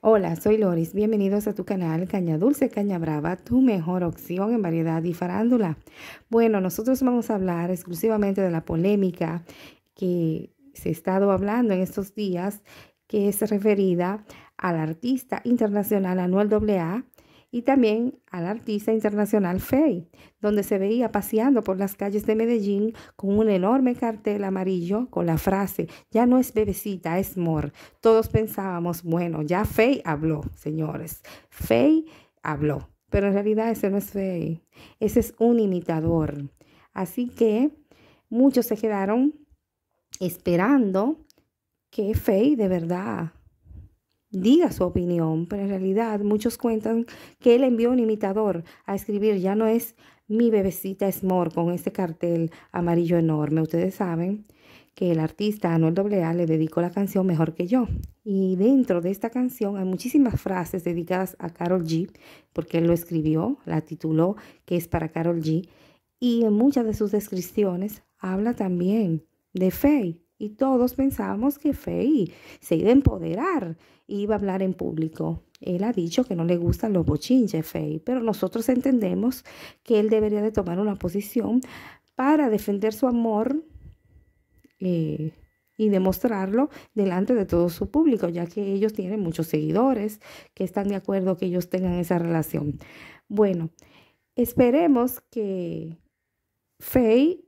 Hola, soy Loris. Bienvenidos a tu canal Caña Dulce, Caña Brava, tu mejor opción en variedad y farándula. Bueno, nosotros vamos a hablar exclusivamente de la polémica que se ha estado hablando en estos días, que es referida al artista internacional Anuel AA, y también al artista internacional Faye, donde se veía paseando por las calles de Medellín con un enorme cartel amarillo con la frase, ya no es bebecita, es mor. Todos pensábamos, bueno, ya Fey habló, señores, Fey habló, pero en realidad ese no es Fey, ese es un imitador. Así que muchos se quedaron esperando que Fey de verdad diga su opinión, pero en realidad muchos cuentan que él envió un imitador a escribir, ya no es mi bebecita Smore con este cartel amarillo enorme, ustedes saben que el artista Anuel AA le dedicó la canción Mejor que yo. Y dentro de esta canción hay muchísimas frases dedicadas a Carol G, porque él lo escribió, la tituló que es para Carol G. Y en muchas de sus descripciones habla también de Faye. Y todos pensábamos que Fey se iba a empoderar, iba a hablar en público. Él ha dicho que no le gustan los bochinches, Fey. pero nosotros entendemos que él debería de tomar una posición para defender su amor eh, y demostrarlo delante de todo su público, ya que ellos tienen muchos seguidores que están de acuerdo que ellos tengan esa relación. Bueno, esperemos que Faye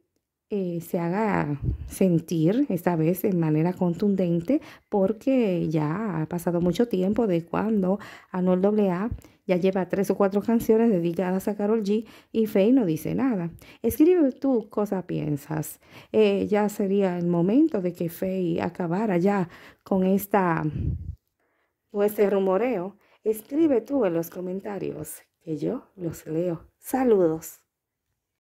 eh, se haga sentir esta vez en manera contundente porque ya ha pasado mucho tiempo de cuando Anuel AA ya lleva tres o cuatro canciones dedicadas a Carol G y Faye no dice nada. Escribe tú cosa piensas. Eh, ya sería el momento de que Faye acabara ya con esta o este rumoreo. Escribe tú en los comentarios que yo los leo. Saludos.